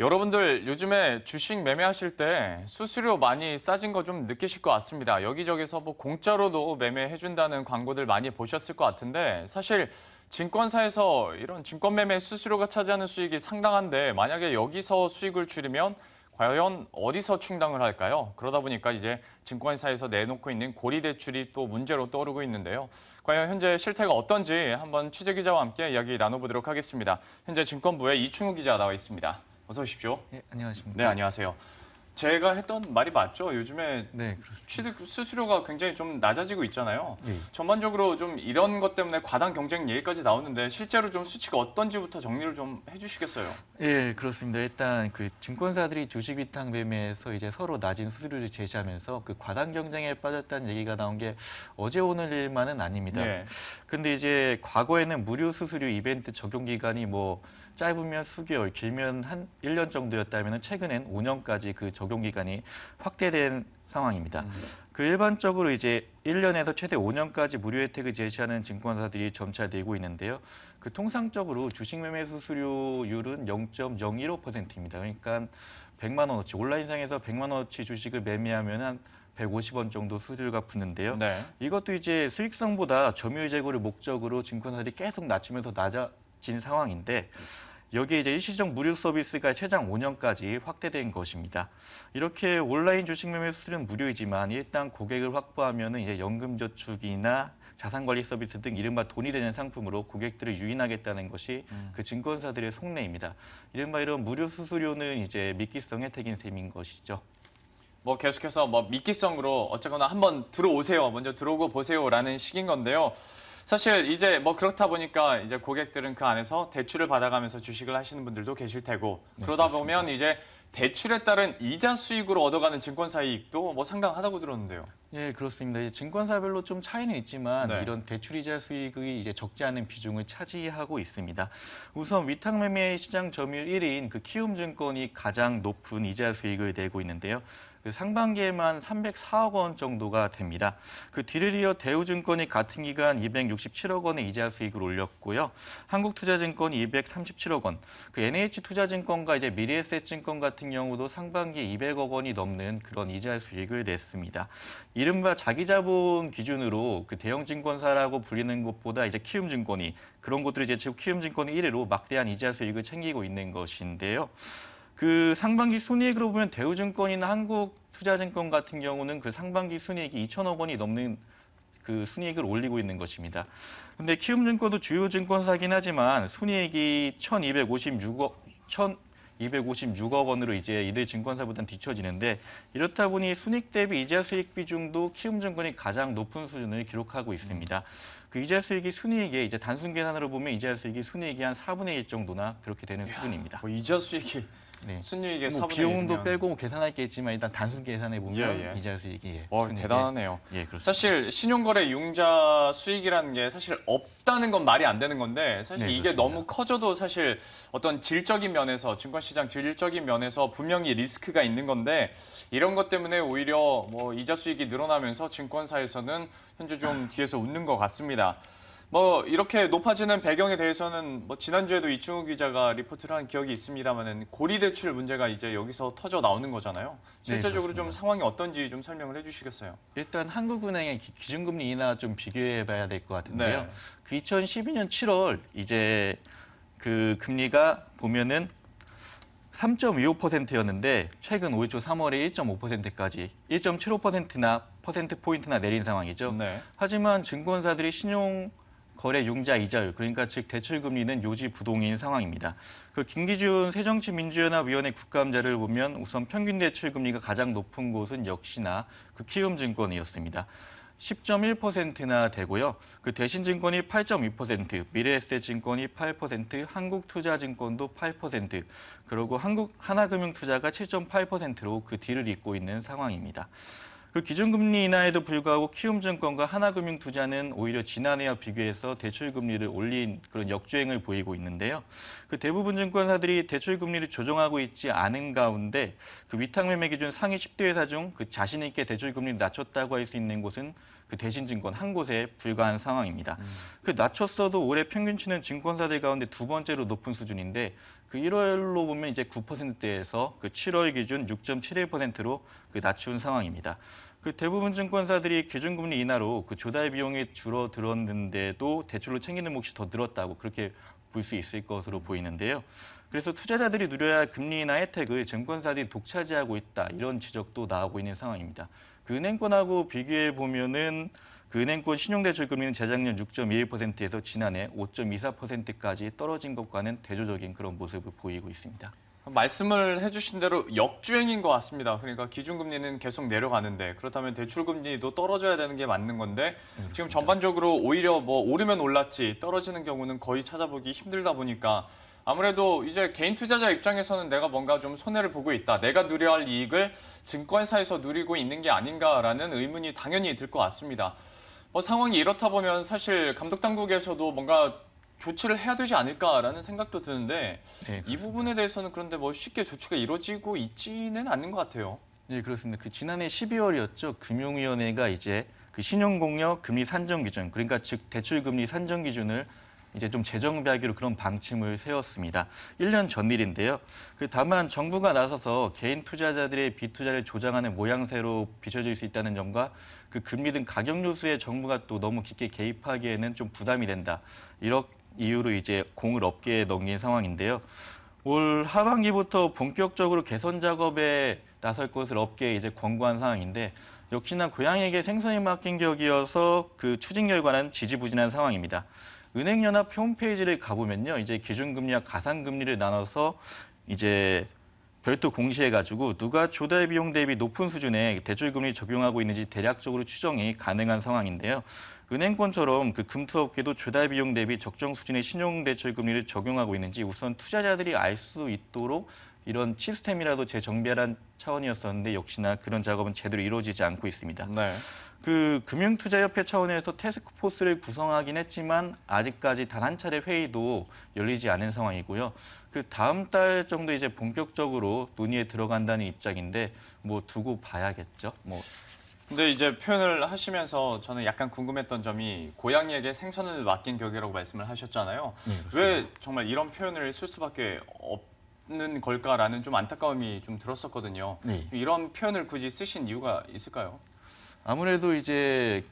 여러분들 요즘에 주식 매매하실 때 수수료 많이 싸진 거 좀 느끼실 것 같습니다. 여기저기서 뭐 공짜로도 매매해준다는 광고들 많이 보셨을 것 같은데 사실 증권사에서 이런 증권 매매 수수료가 차지하는 수익이 상당한데 만약에 여기서 수익을 줄이면 과연 어디서 충당을 할까요? 그러다 보니까 이제 증권사에서 내놓고 있는 고리 대출이 또 문제로 떠오르고 있는데요. 과연 현재 실태가 어떤지 한번 취재 기자와 함께 이야기 나눠보도록 하겠습니다. 현재 증권부의 이충우 기자 나와 있습니다. 어서 오십시오. 예, 안녕하십니까. 네, 안녕하세요. 제가 했던 말이 맞죠? 요즘에 네, 취득 수수료가 굉장히 좀 낮아지고 있잖아요. 네. 전반적으로 좀 이런 것 때문에 과당 경쟁 얘기까지 나오는데 실제로 좀 수치가 어떤지부터 정리를 좀 해주시겠어요? 예, 네, 그렇습니다. 일단 그 증권사들이 주식 위탁 매매에서 이제 서로 낮은 수수료를 제시하면서 그 과당 경쟁에 빠졌다는 얘기가 나온 게 어제 오늘 일만은 아닙니다. 그런데 네. 이제 과거에는 무료 수수료 이벤트 적용 기간이 뭐 짧으면 수개월, 길면 한 1년 정도였다면 최근엔 5년까지 그 적용 기간이 확대된 상황입니다. 음. 그 일반적으로 이제 1년에서 최대 5년까지 무료 혜택을 제시하는 증권사들이 점차 늘고 있는데요. 그 통상적으로 주식 매매 수수료율은 0.015%입니다. 그러니까 100만 원어치 온라인상에서 100만 원어치 주식을 매매하면 한 150원 정도 수수료가 붙는데요. 네. 이것도 이제 수익성보다 점유율 제고를 목적으로 증권사들이 계속 낮추면서 낮아 진 상황인데 여기에 이제 일시적 무료 서비스가 최장 5년까지 확대된 것입니다. 이렇게 온라인 주식 매매 수수료는 무료이지만 일단 고객을 확보하면 이제 연금저축이나 자산관리 서비스 등 이른바 돈이 되는 상품으로 고객들을 유인하겠다는 것이 음. 그 증권사들의 속내입니다. 이른바 이런 무료 수수료는 이제 미끼성 혜택인 셈인 것이죠. 뭐 계속해서 뭐 미끼성으로 어쨌거나 한번 들어오세요. 먼저 들어오고 보세요라는 식인 건데요. 사실 이제 뭐 그렇다 보니까 이제 고객들은 그 안에서 대출을 받아가면서 주식을 하시는 분들도 계실 테고 네, 그러다 그렇습니다. 보면 이제 대출에 따른 이자 수익으로 얻어가는 증권사 이익도 뭐 상당하다고 들었는데요. 예, 그렇습니다. 이제 증권사별로 좀 차이는 있지만 네. 이런 대출 이자 수익이 이제 적지 않은 비중을 차지하고 있습니다. 우선 위탁 매매 시장 점유율 1위인 그 키움증권이 가장 높은 이자 수익을 내고 있는데요. 그 상반기에만 304억 원 정도가 됩니다. 그 뒤를 이어 대우증권이 같은 기간 267억 원의 이자 수익을 올렸고요. 한국투자증권이 237억 원, 그 NH투자증권과 이제 미래에셋증권 같은 경우도 상반기 200억 원이 넘는 그런 이자 수익을 냈습니다. 이른바 자기자본 기준으로 그 대형증권사라고 불리는 것보다 이제 키움증권이 그런 것들이 이제 키움증권이 1위로 막대한 이자 수익을 챙기고 있는 것인데요. 그 상반기 순이익으로 보면 대우증권이나 한국투자증권 같은 경우는 그 상반기 순이익이 2천억 원이 넘는 그 순이익을 올리고 있는 것입니다. 근데 키움증권도 주요 증권사긴 하지만 순이익이 1,256억 1 256억 원으로 이제 이들 증권사보다는 뒤처지는데 이렇다 보니 순익 대비 이자 수익 비중도 키움증권이 가장 높은 수준을 기록하고 있습니다. 그 이자 수익이 순이익에 이제 단순 계산으로 보면 이자 수익이 순이익이 한 4분의 1 정도나 그렇게 되는 이야, 수준입니다. 뭐 이자 수익이 네. 순이익의 뭐 4분의 비용도 1이면. 빼고 뭐 계산할 게 있지만 일단 단순 계산해 보면 예, 예. 이자 수익이 예, 와, 대단하네요. 예, 그렇습니다. 사실 신용거래 융자 수익이라는 게 사실 없다는 건 말이 안 되는 건데 사실 네, 이게 너무 커져도 사실 어떤 질적인 면에서 증권시장 질적인 면에서 분명히 리스크가 있는 건데 이런 것 때문에 오히려 뭐 이자 수익이 늘어나면서 증권사에서는 현재 좀 아. 뒤에서 웃는 것 같습니다. 뭐 이렇게 높아지는 배경에 대해서는 뭐 지난주에도 이충우 기자가 리포트를 한 기억이 있습니다만은 고리 대출 문제가 이제 여기서 터져 나오는 거잖아요. 네, 실제적으로 네, 좀 상황이 어떤지 좀 설명을 해주시겠어요? 일단 한국은행의 기준금리 인하 좀 비교해봐야 될 것 같은데요. 네. 그 2012년 7월 이제 그 금리가 보면은 3.25%였는데 최근 5조 3월에 1.5%까지 1.75%나 퍼센트 포인트나 내린 상황이죠. 네. 하지만 증권사들이 신용 거래 융자 이자율, 그러니까 즉 대출 금리는 요지 부동인 상황입니다. 그 김기준 새정치민주연합위원회 국감자를 보면 우선 평균 대출 금리가 가장 높은 곳은 역시나 그 키움증권이었습니다. 10.1%나 되고요. 그 대신증권이 8.2%, 미래에셋증권이 8%, 한국투자증권도 8%, 그리고 한국 하나금융투자가 7.8%로 그 뒤를 잇고 있는 상황입니다. 그 기준금리 인하에도 불구하고 키움증권과 하나금융 투자는 오히려 지난해와 비교해서 대출금리를 올린 그런 역주행을 보이고 있는데요. 그 대부분 증권사들이 대출금리를 조정하고 있지 않은 가운데 그 위탁매매 기준 상위 10대 회사 중 그 자신 있게 대출금리를 낮췄다고 할 수 있는 곳은 그 대신 증권 한 곳에 불과한 상황입니다. 음. 그 낮췄어도 올해 평균치는 증권사들 가운데 두 번째로 높은 수준인데 그 1월로 보면 이제 9%대에서 그 7월 기준 6.71%로 그 낮춘 상황입니다. 그 대부분 증권사들이 기준금리 인하로 그 조달 비용이 줄어들었는데도 대출로 챙기는 몫이 더 늘었다고 그렇게 볼 수 있을 것으로 보이는데요. 그래서 투자자들이 누려야 할 금리 인하 혜택을 증권사들이 독차지하고 있다 이런 지적도 나오고 있는 상황입니다. 그 은행권하고 비교해 보면은 그 은행권 신용대출 금리는 재작년 6.21%에서 지난해 5.24%까지 떨어진 것과는 대조적인 그런 모습을 보이고 있습니다. 말씀을 해주신 대로 역주행인 것 같습니다. 그러니까 기준금리는 계속 내려가는데 그렇다면 대출금리도 떨어져야 되는 게 맞는 건데 그렇습니다. 지금 전반적으로 오히려 뭐 오르면 올랐지 떨어지는 경우는 거의 찾아보기 힘들다 보니까 아무래도 이제 개인 투자자 입장에서는 내가 뭔가 좀 손해를 보고 있다. 내가 누려야 할 이익을 증권사에서 누리고 있는 게 아닌가라는 의문이 당연히 들 것 같습니다. 뭐 상황이 이렇다 보면 사실 감독 당국에서도 뭔가 조치를 해야 되지 않을까라는 생각도 드는데 네, 이 부분에 대해서는 그런데 뭐 쉽게 조치가 이루어지고 있지는 않는 것 같아요. 네, 그렇습니다. 그 지난해 12월이었죠. 금융위원회가 이제 그 신용공여 금리 산정 기준, 그러니까 즉 대출금리 산정 기준을 이제 좀 재정비하기로 그런 방침을 세웠습니다. 1년 전 일인데요. 그 다만 정부가 나서서 개인 투자자들의 비투자를 조장하는 모양새로 비춰질 수 있다는 점과 그 금리 등 가격 요소에 정부가 또 너무 깊게 개입하기에는 좀 부담이 된다. 이런 이유로 이제 공을 업계에 넘긴 상황인데요. 올 하반기부터 본격적으로 개선 작업에 나설 것을 업계에 이제 권고한 상황인데 역시나 고향에게 생선이 맡긴 격이어서 그 추진 결과는 지지부진한 상황입니다. 은행연합 홈페이지를 가보면요. 이제 기준금리와 가상금리를 나눠서 이제 별도 공시해가지고 누가 조달 비용 대비 높은 수준의 대출금리 적용하고 있는지 대략적으로 추정이 가능한 상황인데요. 은행권처럼 그 금투업계도 조달 비용 대비 적정 수준의 신용대출금리를 적용하고 있는지 우선 투자자들이 알 수 있도록 이런 시스템이라도 재정비하는 라 차원이었었는데 역시나 그런 작업은 제대로 이루어지지 않고 있습니다. 네. 그 금융투자협회 차원에서 테스크포스를 구성하긴 했지만 아직까지 단 한 차례 회의도 열리지 않은 상황이고요. 그 다음 달 정도 이제 본격적으로 논의에 들어간다는 입장인데 뭐 두고 봐야겠죠. 뭐 근데 이제 표현을 하시면서 저는 약간 궁금했던 점이 고양이에게 생선을 맡긴 격이라고 말씀을 하셨잖아요. 네, 왜 정말 이런 표현을 쓸 수밖에 없는 걸까라는 좀 안타까움이 좀 들었었거든요. 네. 이런 표현을 굳이 쓰신 이유가 있을까요? 아무래도 이제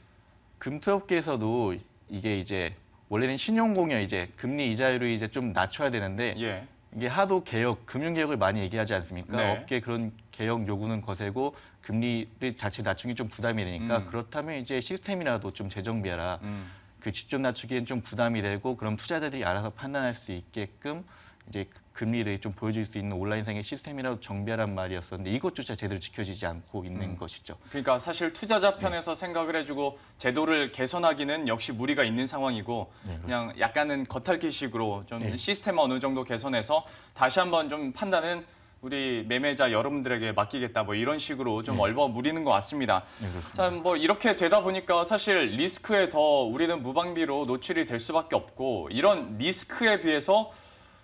금투업계에서도 이게 이제 원래는 신용공여 이제 금리 이자율을 이제 좀 낮춰야 되는데 예. 이게 하도 개혁, 금융개혁을 많이 얘기하지 않습니까? 네. 업계 그런 개혁 요구는 거세고 금리를 자체 낮추기 좀 부담이 되니까 음. 그렇다면 이제 시스템이라도 좀재정비해라 음. 그 직접 낮추기엔 좀 부담이 되고 그럼 투자자들이 알아서 판단할 수 있게끔 이제 금리를 좀 보여줄 수 있는 온라인상의 시스템이라고 정비하란 말이었었는데 이것조차 제대로 지켜지지 않고 있는 음. 것이죠. 그러니까 사실 투자자 편에서 네. 생각을 해주고 제도를 개선하기는 역시 무리가 있는 상황이고 네, 그냥 약간은 겉핥기식으로 좀 네. 시스템 어느 정도 개선해서 다시 한번 좀 판단은 우리 매매자 여러분들에게 맡기겠다 뭐 이런 식으로 좀 네. 얼버무리는 것 같습니다. 네, 참뭐 이렇게 되다 보니까 사실 리스크에 더 우리는 무방비로 노출이 될 수밖에 없고 이런 리스크에 비해서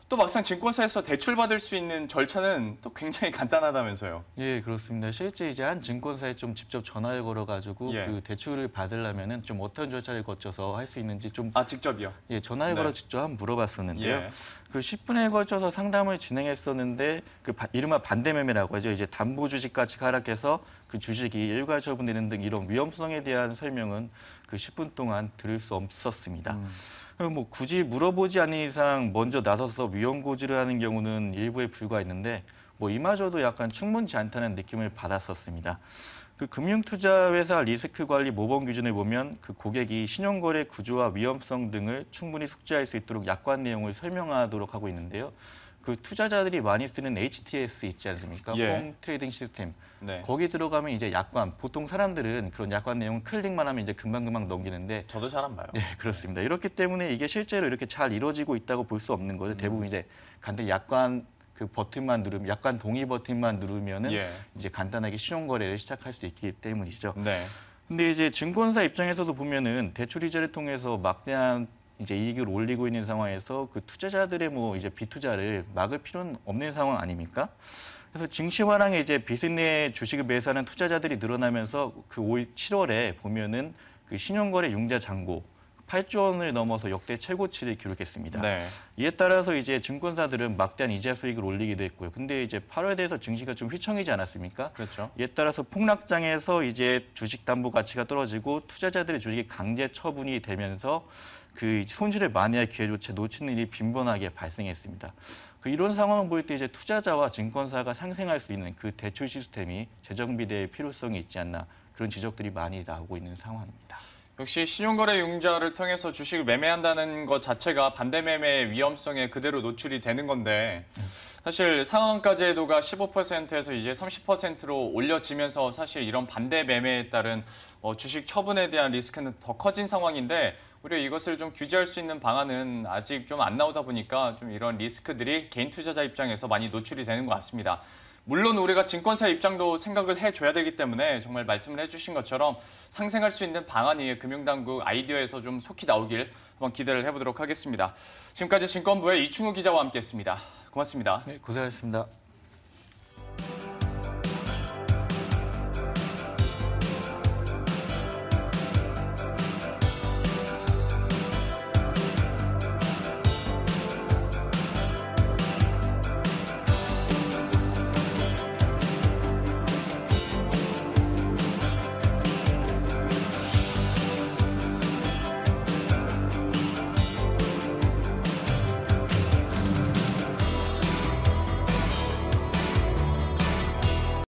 또 막상 증권사에서 대출받을 수 있는 절차는 또 굉장히 간단하다면서요. 예, 그렇습니다. 실제 이제 한 증권사에 좀 직접 전화를 걸어가지고 예. 그 대출을 받으려면은 좀 어떤 절차를 거쳐서 할 수 있는지 좀. 아, 직접이요? 예, 전화를 네. 걸어 직접 한번 물어봤었는데요. 예. 그 10분에 걸쳐서 상담을 진행했었는데 그 이른바 반대매매라고 하죠. 이제 담보 주식까지 하락해서 그 주식이 일괄 처분되는 등 이런 위험성에 대한 설명은 그 10분 동안 들을 수 없었습니다. 음. 어, 뭐 굳이 물어보지 않은 이상 먼저 나서서 위험 고지를 하는 경우는 일부에 불과했는데 뭐 이마저도 약간 충분치 않다는 느낌을 받았었습니다. 그 금융투자회사 리스크 관리 모범 기준을 보면 그 고객이 신용거래 구조와 위험성 등을 충분히 숙지할 수 있도록 약관 내용을 설명하도록 하고 있는데요. 그 투자자들이 많이 쓰는 HTS 있지 않습니까? 예. 홈 트레이딩 시스템. 네. 거기 들어가면 이제 약관, 보통 사람들은 그런 약관 내용 클릭만 하면 이제 금방금방 넘기는데 저도 잘 안 봐요. 네, 그렇습니다. 이렇기 때문에 이게 실제로 이렇게 잘 이루어지고 있다고 볼 수 없는 거죠. 음. 대부분 이제 간단히 약관 그 버튼만 누르면 약관 동의 버튼만 누르면은 예. 이제 간단하게 신용 거래를 시작할 수 있기 때문이죠. 네. 근데 이제 증권사 입장에서도 보면은 대출 이자를 통해서 막대한 이제 이익을 올리고 있는 상황에서 그 투자자들의 뭐 이제 비투자를 막을 필요는 없는 상황 아닙니까? 그래서 증시 화랑에 이제 비슷내 주식을 매수하는 투자자들이 늘어나면서 그 5일 7월에 보면은 그 신용거래 융자 잔고 8조 원을 넘어서 역대 최고치를 기록했습니다. 네. 이에 따라서 이제 증권사들은 막대한 이자 수익을 올리기도 했고요. 근데 이제 8월에 대해서 증시가 좀 휘청이지 않았습니까? 그렇죠. 이에 따라서 폭락장에서 이제 주식 담보 가치가 떨어지고 투자자들의 주식이 강제 처분이 되면서 그 손실을 만회할 기회조차 놓치는 일이 빈번하게 발생했습니다. 그 이런 상황을 보때 이제 투자자와 증권사가 상생할 수 있는 그 대출 시스템이 재정비대의 필요성이 있지 않나 그런 지적들이 많이 나오고 있는 상황입니다. 역시 신용거래 융자를 통해서 주식을 매매한다는 것 자체가 반대 매매의 위험성에 그대로 노출이 되는 건데 사실 상한가지 해도가 15%에서 이제 30%로 올려지면서 사실 이런 반대 매매에 따른 어, 주식 처분에 대한 리스크는 더 커진 상황인데 오히려 이것을 좀 규제할 수 있는 방안은 아직 좀 안 나오다 보니까 좀 이런 리스크들이 개인 투자자 입장에서 많이 노출이 되는 것 같습니다. 물론 우리가 증권사 입장도 생각을 해줘야 되기 때문에 정말 말씀을 해주신 것처럼 상생할 수 있는 방안이 금융당국 아이디어에서 좀 속히 나오길 한번 기대를 해보도록 하겠습니다. 지금까지 증권부의 이충우 기자와 함께했습니다. 고맙습니다. 네, 고생하셨습니다.